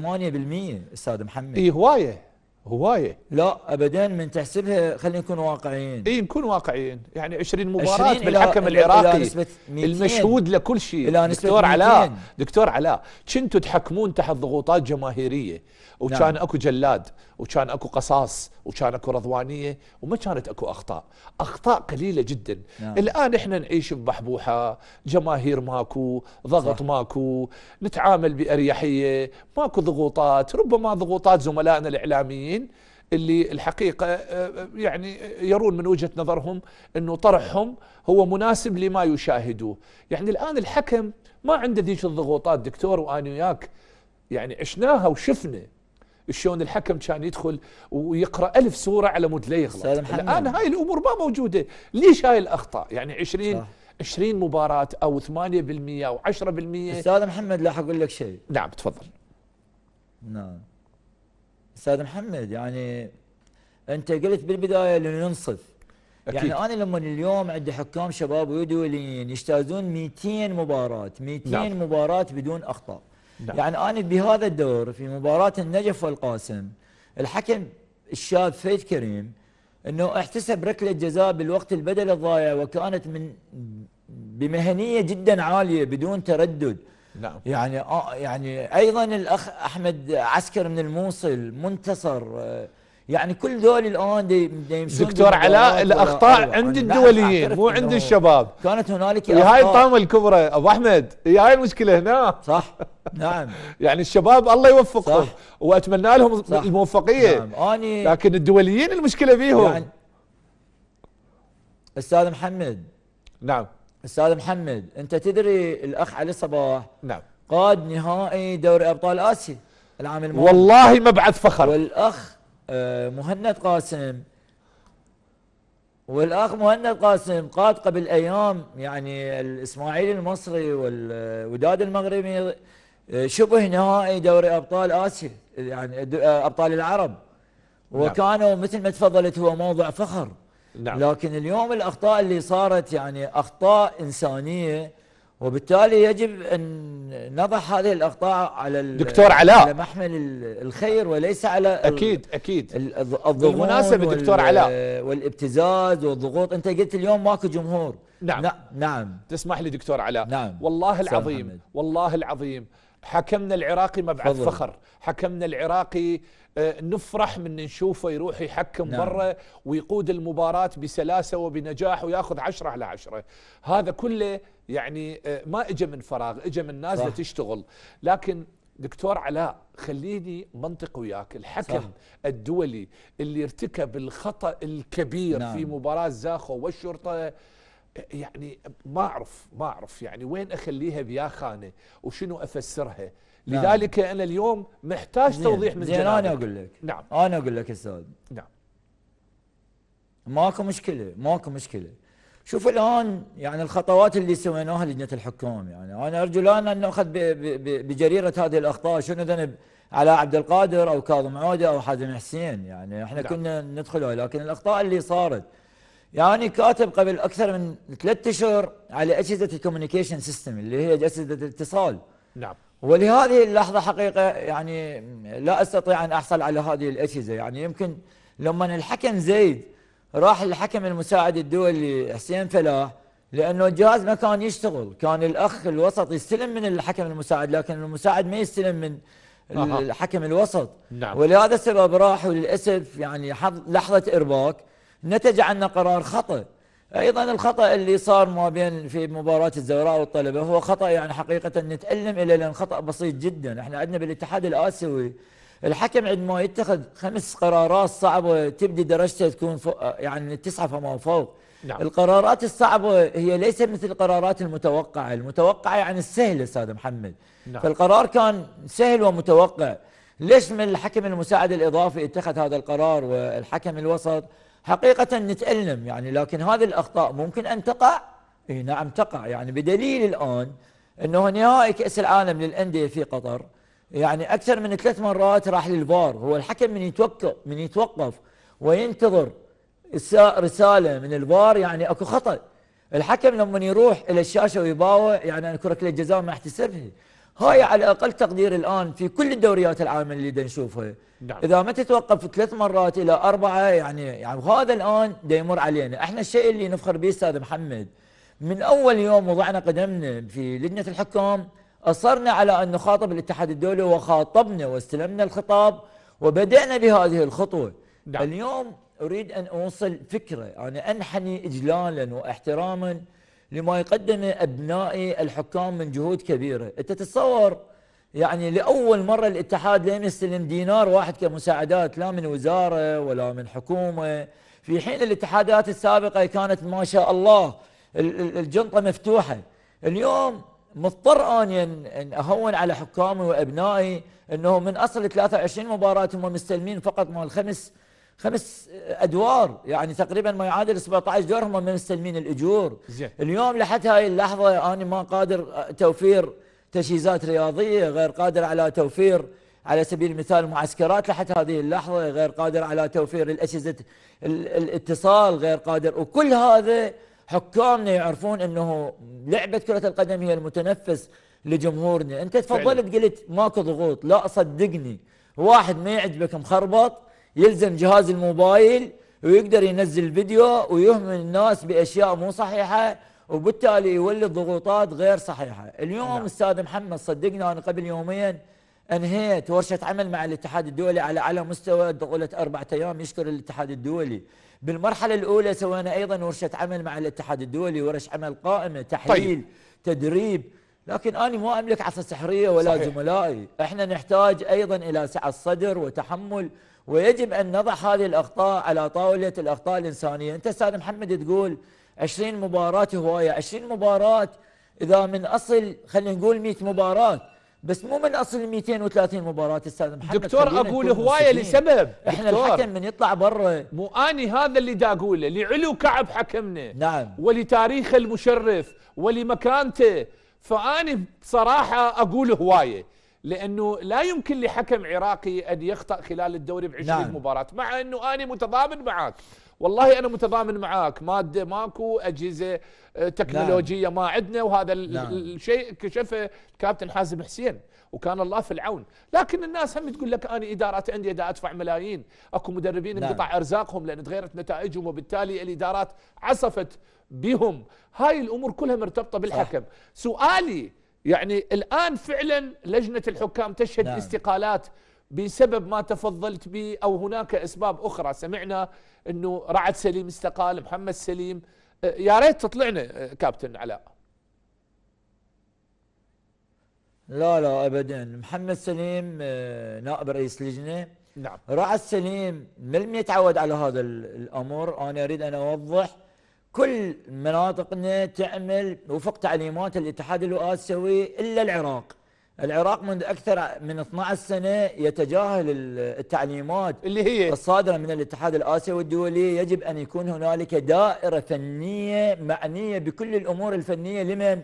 8% استاذ محمد اي هوايه هوايه لا ابدا من تحسبها خلينا نكون واقعيين اي نكون واقعيين يعني 20 مباراه 20 بالحكم إلى العراقي إلى نسبة 200 المشهود لكل شيء دكتور علاء دكتور علاء كنتوا تحكمون تحت ضغوطات جماهيريه وكان نعم. اكو جلاد وكان اكو قصاص وكان اكو رضوانيه وما كانت اكو اخطاء اخطاء قليله جدا نعم. الان احنا نعيش ببحبوحه جماهير ماكو ضغط صح. ماكو نتعامل باريحيه ماكو ضغوطات ربما ضغوطات زملائنا الاعلاميين اللي الحقيقه آه، آه، يعني يرون من وجهه نظرهم انه طرحهم هو مناسب لما يشاهدوه، يعني الان الحكم ما عنده ذيك الضغوطات دكتور وانا وياك يعني عشناها وشفنا شلون الحكم كان يدخل ويقرا ألف سوره على مود لا يغلط الان هاي الامور ما موجوده ليش هاي الاخطاء يعني 20 صح. 20 مباراة أو 8% أو 10% أستاذ محمد لا أقول لك شيء نعم تفضل نعم أستاذ محمد يعني أنت قلت بالبداية لننصف يعني أكيد. يعني أنا لما اليوم عندي حكام شباب ويدولين يجتازون 200 مباراة 200 نعم. مباراة بدون أخطاء نعم. يعني أنا بهذا الدور في مباراة النجف والقاسم الحكم الشاب فيت كريم أنه احتسب ركلة جزاء بالوقت البدل الضايع وكانت من بمهنية جدا عالية بدون تردد نعم. يعني آه، يعني أيضا الأخ أحمد عسكر من الموصل منتصر آه، يعني كل دول الان دكتور علاء الاخطاء أيوة، عند الدوليين مو عند الشباب كانت هنالك هاي الطامه الكبرى ابو احمد هاي المشكله هنا صح نعم يعني الشباب الله يوفقهم واتمنى لهم صح. نعم. الموفقيه نعم. لكن الدوليين المشكله بيهم يعني استاذ محمد نعم استاذ محمد انت تدري الاخ علي صباح نعم قاد نهائي دوري ابطال اسيا العام الماضي والله مبعث فخر والاخ آه، مهند قاسم والاخ مهند قاسم قاد قبل ايام يعني الاسماعيلي المصري والوداد المغربي آه، شبه نهائي دوري ابطال اسيا يعني آه، ابطال العرب نعم. وكانوا نعم. مثل ما تفضلت هو موضع فخر نعم. لكن اليوم الاخطاء اللي صارت يعني اخطاء انسانيه وبالتالي يجب ان نضع هذه الاخطاء على دكتور علاء على محمل الخير وليس على اكيد اكيد الضغوط بالمناسبه دكتور علاء آه، والابتزاز والضغوط انت قلت اليوم ماكو جمهور نعم نعم تسمح لي دكتور علاء نعم والله العظيم محمد. والله العظيم حكمنا العراقي مبعث فضل. فخر حكمنا العراقي آه، نفرح من نشوفه يروح يحكم نعم. برا ويقود المباراة بسلاسة وبنجاح وياخذ عشرة على عشرة هذا كله يعني آه، ما اجى من فراغ اجى من ناس تشتغل لكن دكتور علاء خليني منطق وياك الحكم صح. الدولي اللي ارتكب الخطا الكبير نعم. في مباراه زاخو والشرطه آه، يعني ما اعرف ما اعرف يعني وين اخليها بيا خانه وشنو افسرها نعم. لذلك انا اليوم محتاج زين. توضيح من زين انا اقول لك نعم انا اقول لك استاذ نعم ماكو مشكله ماكو مشكله شوف الان يعني الخطوات اللي سويناها لجنه الحكام يعني انا ارجو الان ان ناخذ بجريره هذه الاخطاء شنو ذنب على عبد القادر او كاظم عوده او حازم حسين يعني احنا لا. نعم. كنا ندخله لكن الاخطاء اللي صارت يعني كاتب قبل اكثر من ثلاثة اشهر على اجهزه الكوميونيكيشن سيستم اللي هي اجهزه الاتصال نعم ولهذه اللحظه حقيقه يعني لا استطيع ان احصل على هذه الاجهزه يعني يمكن لما الحكم زيد راح الحكم المساعد الدولي حسين فلاح لانه الجهاز ما كان يشتغل كان الاخ الوسط يستلم من الحكم المساعد لكن المساعد ما يستلم من الحكم الوسط نعم. ولهذا السبب راح وللاسف يعني لحظه ارباك نتج عنا قرار خطا ايضا الخطا اللي صار ما بين في مباراه الزوراء والطلبه هو خطا يعني حقيقه نتالم الى لان خطا بسيط جدا احنا عندنا بالاتحاد الاسيوي الحكم عندما يتخذ خمس قرارات صعبة تبدي درجته تكون فوق يعني تسعة فما فوق نعم. القرارات الصعبة هي ليست مثل القرارات المتوقعة المتوقعة يعني السهلة أستاذ محمد نعم. فالقرار كان سهل ومتوقع ليش من الحكم المساعد الإضافي اتخذ هذا القرار والحكم الوسط حقيقة نتألم يعني لكن هذه الأخطاء ممكن أن تقع نعم تقع يعني بدليل الآن أنه نهائي كأس العالم للأندية في قطر يعني اكثر من ثلاث مرات راح للفار هو الحكم من يتوقف من يتوقف وينتظر رساله من الفار يعني اكو خطا الحكم لما يروح الى الشاشه ويباوع يعني انا كره الجزاء ما احتسبها هاي على اقل تقدير الان في كل الدوريات العامه اللي نشوفها نعم. اذا ما تتوقف ثلاث مرات الى اربعه يعني يعني هذا الان دا يمر علينا احنا الشيء اللي نفخر به استاذ محمد من اول يوم وضعنا قدمنا في لجنه الحكام أصرنا على أن نخاطب الاتحاد الدولي وخاطبنا واستلمنا الخطاب وبدأنا بهذه الخطوة دعم. اليوم أريد أن أوصل فكرة أنا يعني أنحني إجلالا واحتراما لما يقدم أبنائي الحكام من جهود كبيرة أنت تتصور يعني لأول مرة الاتحاد لم يستلم دينار واحد كمساعدات لا من وزارة ولا من حكومة في حين الاتحادات السابقة كانت ما شاء الله الجنطة مفتوحة اليوم مضطر أني أن أهون على حكامي وأبنائي أنه من أصل 23 مباراة هم مستلمين فقط مال خمس خمس أدوار يعني تقريبا ما يعادل 17 دور هم مستلمين الأجور زي. اليوم لحد هاي اللحظة أنا ما قادر توفير تجهيزات رياضية غير قادر على توفير على سبيل المثال معسكرات لحد هذه اللحظة غير قادر على توفير الأجهزة الاتصال غير قادر وكل هذا حكامنا يعرفون انه لعبه كره القدم هي المتنفس لجمهورنا انت تفضلت قلت ماكو ضغوط لا صدقني واحد ما يعجبك مخربط يلزم جهاز الموبايل ويقدر ينزل فيديو ويهمل الناس باشياء مو صحيحه وبالتالي يولد ضغوطات غير صحيحه اليوم نعم. استاذ محمد صدقني انا قبل يومين انهيت ورشه عمل مع الاتحاد الدولي على اعلى مستوى طوله اربعه ايام يشكر الاتحاد الدولي. بالمرحله الاولى سوينا ايضا ورشه عمل مع الاتحاد الدولي ورش عمل قائمه تحليل طيب. تدريب لكن انا ما املك عصا سحريه ولا صحيح. زملائي، احنا نحتاج ايضا الى سعه الصدر وتحمل ويجب ان نضع هذه الاخطاء على طاوله الاخطاء الانسانيه، انت استاذ محمد تقول 20 مباراه هوايه، 20 مباراه اذا من اصل خلينا نقول 100 مباراه بس مو من اصل 230 مباراه استاذ محمد دكتور اقول هوايه لسبب احنا الحكم من يطلع برا مو اني هذا اللي دا اقوله لعلو كعب حكمنا نعم ولتاريخه المشرف ولمكانته فاني بصراحه اقول هوايه لانه لا يمكن لحكم عراقي ان يخطا خلال الدوري ب 20 نعم. مباراه مع انه اني متضامن معك والله انا متضامن معاك ماده ماكو اجهزه آه، تكنولوجيه نعم. ما عندنا وهذا نعم. الشيء كشفه كابتن حازم حسين وكان الله في العون لكن الناس هم تقول لك انا ادارات عندي دا ادفع ملايين اكو مدربين نعم. انقطع ارزاقهم لان تغيرت نتائجهم وبالتالي الادارات عصفت بهم هاي الامور كلها مرتبطه بالحكم صح. سؤالي يعني الان فعلا لجنه الحكام تشهد استقالات بسبب ما تفضلت به او هناك اسباب اخرى سمعنا انه رعد سليم استقال محمد سليم أه، يا ريت تطلعنا أه، كابتن علاء لا لا ابدا محمد سليم أه، نائب رئيس لجنه نعم رعد سليم لم يتعود على هذا الامر انا اريد ان اوضح كل مناطقنا تعمل وفق تعليمات الاتحاد الاسيوي الا العراق العراق منذ أكثر من 12 سنة يتجاهل التعليمات اللي هي الصادرة من الاتحاد الآسيوي الدولي يجب أن يكون هنالك دائرة فنية معنية بكل الأمور الفنية لمن؟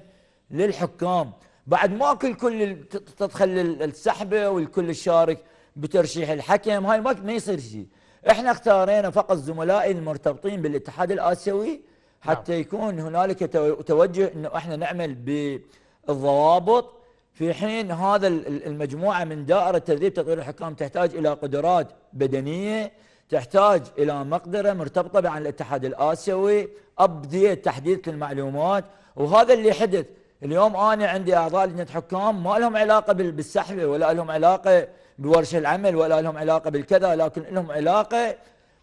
للحكام بعد ما كل كل تدخل السحبة والكل الشارك بترشيح الحكم هاي ما يصير شيء احنا اختارينا فقط زملائي المرتبطين بالاتحاد الآسيوي نعم. حتى يكون هنالك توجه انه احنا نعمل بالضوابط في حين هذا المجموعة من دائرة تدريب تطوير الحكام تحتاج إلى قدرات بدنية تحتاج إلى مقدرة مرتبطة بعن الاتحاد الآسيوي أبديت تحديث للمعلومات وهذا اللي حدث اليوم أنا عندي أعضاء لجنة حكام ما لهم علاقة بالسحبة ولا لهم علاقة بورش العمل ولا لهم علاقة بالكذا لكن لهم علاقة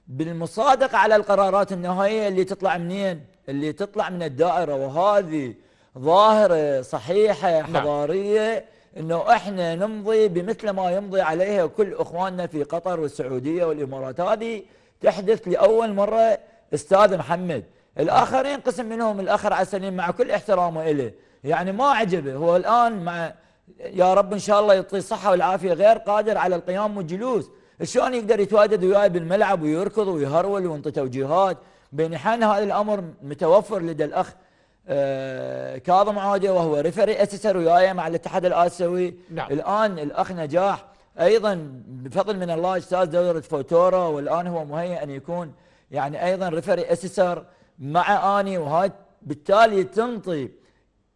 بالمصادقة على القرارات النهائية اللي تطلع منين اللي تطلع من الدائرة وهذه ظاهره صحيحه نعم. حضاريه انه احنا نمضي بمثل ما يمضي عليها كل اخواننا في قطر والسعوديه والامارات هذه تحدث لاول مره استاذ محمد الاخرين قسم منهم الاخر عسلين مع كل احترامه له يعني ما عجبه هو الان مع يا رب ان شاء الله يعطيه الصحه والعافيه غير قادر على القيام والجلوس شلون يقدر يتواجد وياي بالملعب ويركض ويهرول وينطي توجيهات بين حين هذا الامر متوفر لدى الاخ آه، كاظم عوده وهو ريفري اسسه وياي مع الاتحاد الاسيوي نعم. الان الاخ نجاح ايضا بفضل من الله استاذ دوره فوتورا والان هو مهيئ ان يكون يعني ايضا ريفري اسسر مع اني وهاي بالتالي تنطي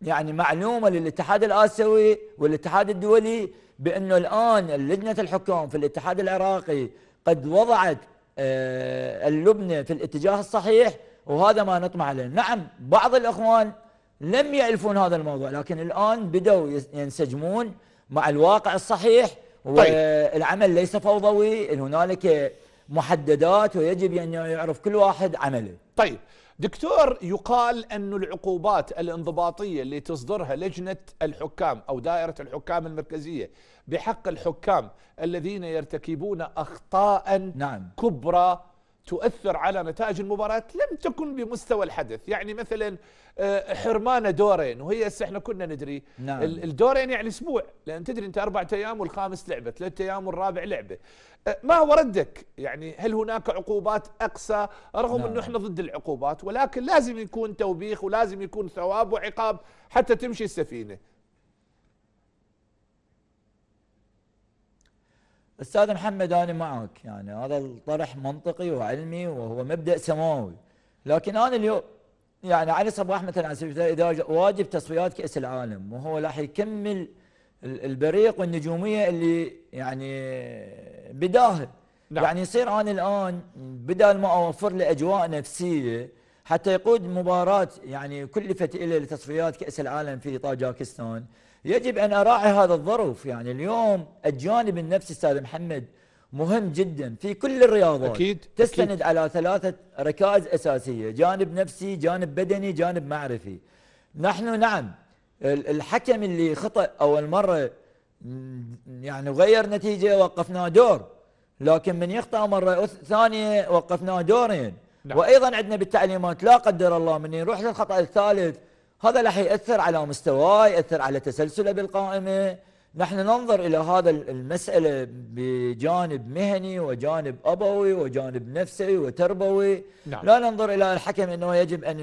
يعني معلومه للاتحاد الاسيوي والاتحاد الدولي بانه الان لجنه الحكام في الاتحاد العراقي قد وضعت آه، اللبنه في الاتجاه الصحيح وهذا ما نطمع له نعم بعض الإخوان لم يألفون هذا الموضوع لكن الآن بدأوا ينسجمون مع الواقع الصحيح طيب. والعمل ليس فوضوي هنالك محددات ويجب أن يعرف كل واحد عمله طيب دكتور يقال أن العقوبات الانضباطية اللي تصدرها لجنة الحكام أو دائرة الحكام المركزية بحق الحكام الذين يرتكبون أخطاء نعم. كبرى تؤثر على نتائج المباراة لم تكن بمستوى الحدث يعني مثلا آه، حرمانة دورين وهي هسه احنا كنا ندري نعم. الدورين يعني اسبوع لان تدري انت اربع ايام والخامس لعبه ثلاث ايام والرابع لعبه آه، ما هو ردك يعني هل هناك عقوبات اقسى رغم نعم. انه احنا ضد العقوبات ولكن لازم يكون توبيخ ولازم يكون ثواب وعقاب حتى تمشي السفينه استاذ محمد انا معك يعني هذا الطرح منطقي وعلمي وهو مبدا سماوي لكن انا اليوم يعني علي صباح مثلا على سبيل اذا واجب تصفيات كاس العالم وهو راح يكمل البريق والنجوميه اللي يعني بداه نعم. يعني يصير انا الان بدل ما اوفر له اجواء نفسيه حتى يقود مباراه يعني كلفت الى لتصفيات كاس العالم في طاجكستان يجب أن أراعي هذا الظرف يعني اليوم الجانب النفسي أستاذ محمد مهم جدا في كل الرياضات أكيد تستند أكيد على ثلاثة ركائز أساسية جانب نفسي جانب بدني جانب معرفي نحن نعم الحكم اللي خطأ أول مرة يعني غير نتيجة وقفناه دور لكن من يخطأ مرة ثانية وقفناه دورين نعم. وأيضا عندنا بالتعليمات لا قدر الله من يروح للخطأ الثالث هذا راح يأثر على مستواه يأثر على تسلسله بالقائمة نحن ننظر إلى هذا المسألة بجانب مهني وجانب أبوي وجانب نفسي وتربوي نعم. لا ننظر إلى الحكم أنه يجب أن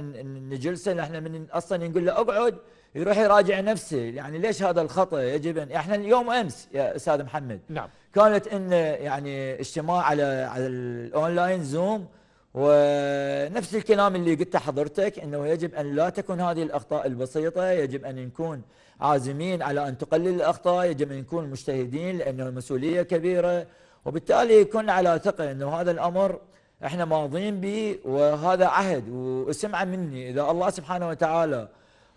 نجلسه نحن من أصلا نقول له أقعد يروح يراجع نفسه يعني ليش هذا الخطأ يجب أن إحنا اليوم أمس يا أستاذ محمد نعم. كانت أن يعني اجتماع على على الأونلاين زوم ونفس الكلام اللي قلته حضرتك انه يجب ان لا تكون هذه الاخطاء البسيطه، يجب ان نكون عازمين على ان تقلل الاخطاء، يجب ان نكون مجتهدين لانه المسؤوليه كبيره، وبالتالي كن على ثقه انه هذا الامر احنا ماضين به وهذا عهد وسمعه مني، اذا الله سبحانه وتعالى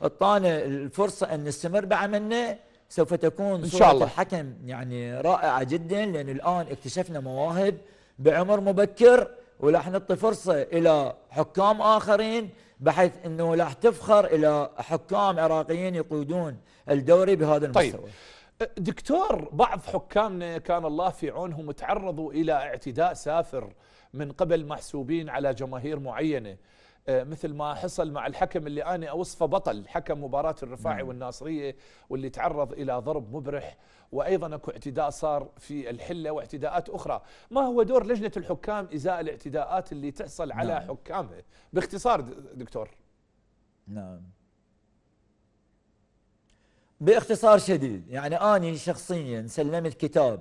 اعطانا الفرصه ان نستمر بعملنا سوف تكون ان شاء الله الحكم يعني رائعه جدا لان الان اكتشفنا مواهب بعمر مبكر ولح نعطي فرصة إلى حكام آخرين بحيث أنه لح تفخر إلى حكام عراقيين يقودون الدوري بهذا طيب. المستوى طيب. دكتور بعض حكامنا كان الله في عونهم تعرضوا إلى اعتداء سافر من قبل محسوبين على جماهير معينة مثل ما حصل مع الحكم اللي انا اوصفه بطل حكم مباراه الرفاعي نعم. والناصريه واللي تعرض الى ضرب مبرح وايضا اكو اعتداء صار في الحله واعتداءات اخرى، ما هو دور لجنه الحكام ازاء الاعتداءات اللي تحصل على نعم. حكامها؟ باختصار دكتور. نعم. باختصار شديد، يعني اني شخصيا سلمت كتاب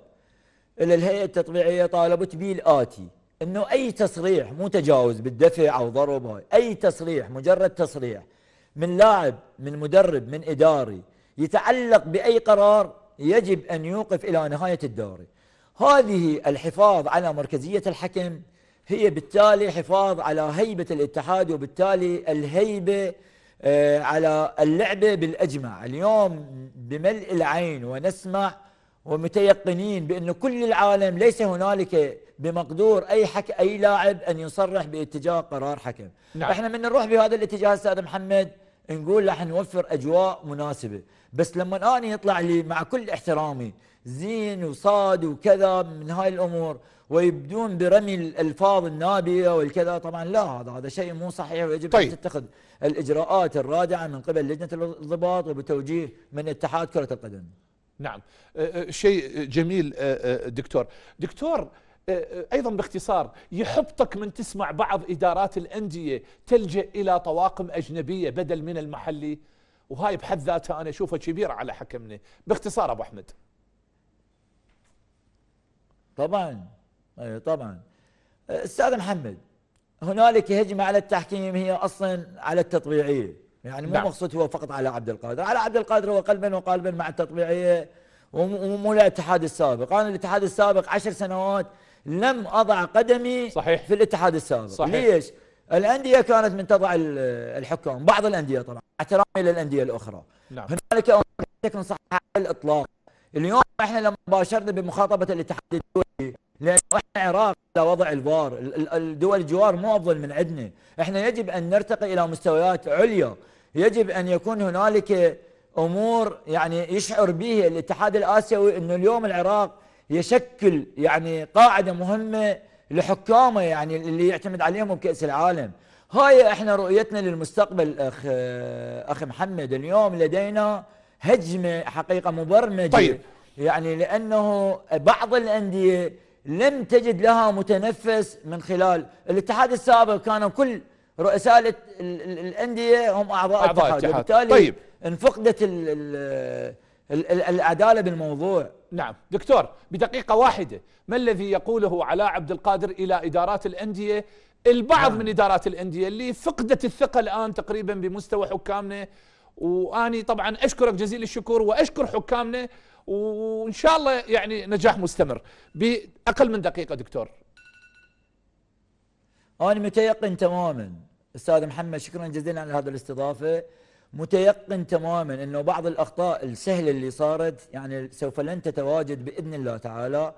الى الهيئه التطبيعيه طالبت به الاتي انه اي تصريح مو تجاوز بالدفع او ضرب اي تصريح مجرد تصريح من لاعب من مدرب من اداري يتعلق باي قرار يجب ان يوقف الى نهايه الدوري هذه الحفاظ على مركزيه الحكم هي بالتالي حفاظ على هيبه الاتحاد وبالتالي الهيبه آه، على اللعبه بالاجمع اليوم بملء العين ونسمع ومتيقنين بانه كل العالم ليس هنالك بمقدور اي حك اي لاعب ان يصرح باتجاه قرار حكم نعم. احنا من نروح بهذا الاتجاه استاذ محمد نقول راح نوفر اجواء مناسبه بس لما انا يطلع لي مع كل احترامي زين وصاد وكذا من هاي الامور ويبدون برمي الالفاظ النابيه والكذا طبعا لا هذا هذا شيء مو صحيح ويجب طيب. ان تتخذ الاجراءات الرادعه من قبل لجنه الانضباط وبتوجيه من اتحاد كره القدم نعم شيء جميل دكتور دكتور أيضا باختصار يحبطك من تسمع بعض إدارات الأندية تلجأ إلى طواقم أجنبية بدل من المحلي وهاي بحد ذاتها أنا أشوفها كبيرة على حكمنا باختصار أبو أحمد طبعا اي طبعا أستاذ محمد هنالك هجمة على التحكيم هي أصلا على التطبيعية يعني مو نعم. مقصود هو فقط على عبد القادر على عبد القادر هو قلبا وقالبا مع التطبيعية ومو الاتحاد السابق أنا الاتحاد السابق عشر سنوات لم أضع قدمي صحيح. في الاتحاد السابق صحيح. ليش؟ الأندية كانت من تضع الحكام بعض الأندية طبعا احترامي للأندية الأخرى نعم. هنالك أمور تكن صحيحة على الإطلاق اليوم احنا لما باشرنا بمخاطبة الاتحاد الدولي لأن احنا عراق على وضع الفار الدول الجوار مو أفضل من عندنا احنا يجب أن نرتقي إلى مستويات عليا يجب أن يكون هنالك امور يعني يشعر به الاتحاد الاسيوي انه اليوم العراق يشكل يعني قاعدة مهمة لحكامه يعني اللي يعتمد عليهم بكأس العالم هاي احنا رؤيتنا للمستقبل اخ اخ محمد اليوم لدينا هجمه حقيقه مبرمجه طيب. يعني لانه بعض الانديه لم تجد لها متنفس من خلال الاتحاد السابق كانوا كل رؤساء الانديه هم اعضاء, أعضاء الاتحاد وبالتالي طيب. انفقدت ال ال العداله بالموضوع نعم دكتور بدقيقه واحده ما الذي يقوله علاء عبد القادر الى ادارات الانديه البعض نعم. من ادارات الانديه اللي فقدت الثقه الان تقريبا بمستوى حكامنا واني طبعا اشكرك جزيل الشكر واشكر حكامنا وان شاء الله يعني نجاح مستمر باقل من دقيقه دكتور انا متيقن تماما استاذ محمد شكرا جزيلا على هذه الاستضافه متيقن تماما انه بعض الاخطاء السهله اللي صارت يعني سوف لن تتواجد باذن الله تعالى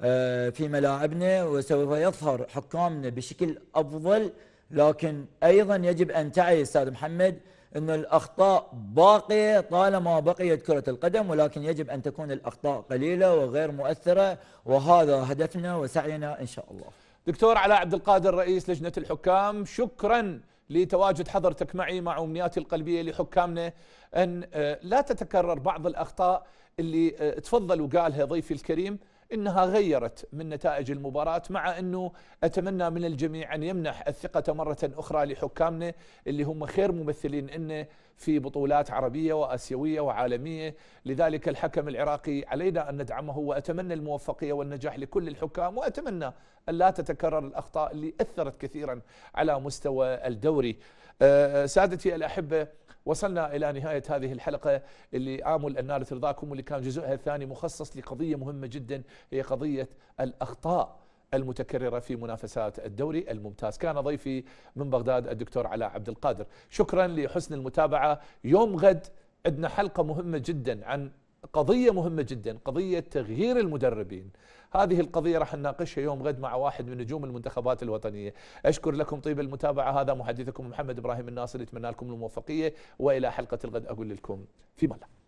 آه، في ملاعبنا وسوف يظهر حكامنا بشكل افضل لكن ايضا يجب ان تعي استاذ محمد أن الأخطاء باقية طالما بقيت كرة القدم ولكن يجب أن تكون الأخطاء قليلة وغير مؤثرة وهذا هدفنا وسعينا إن شاء الله دكتور علاء عبد القادر رئيس لجنة الحكام شكرا لتواجد حضرتك معي مع أمنياتي القلبية لحكامنا أن آه، لا تتكرر بعض الأخطاء اللي آه، تفضل وقالها ضيفي الكريم انها غيرت من نتائج المباراه مع انه اتمنى من الجميع ان يمنح الثقه مره اخرى لحكامنا اللي هم خير ممثلين انه في بطولات عربيه واسيويه وعالميه، لذلك الحكم العراقي علينا ان ندعمه واتمنى الموفقيه والنجاح لكل الحكام واتمنى ان لا تتكرر الاخطاء اللي اثرت كثيرا على مستوى الدوري. أه، سادتي الاحبه وصلنا إلى نهاية هذه الحلقة اللي آمل أن نالت رضاكم واللي كان جزءها الثاني مخصص لقضية مهمة جدا هي قضية الأخطاء المتكررة في منافسات الدوري الممتاز كان ضيفي من بغداد الدكتور علاء عبد القادر شكرا لحسن المتابعة يوم غد عندنا حلقة مهمة جدا عن قضية مهمة جدا قضية تغيير المدربين هذه القضية راح نناقشها يوم غد مع واحد من نجوم المنتخبات الوطنية أشكر لكم طيب المتابعة هذا محدثكم محمد إبراهيم الناصر يتمنى لكم الموفقية وإلى حلقة الغد أقول لكم في ملا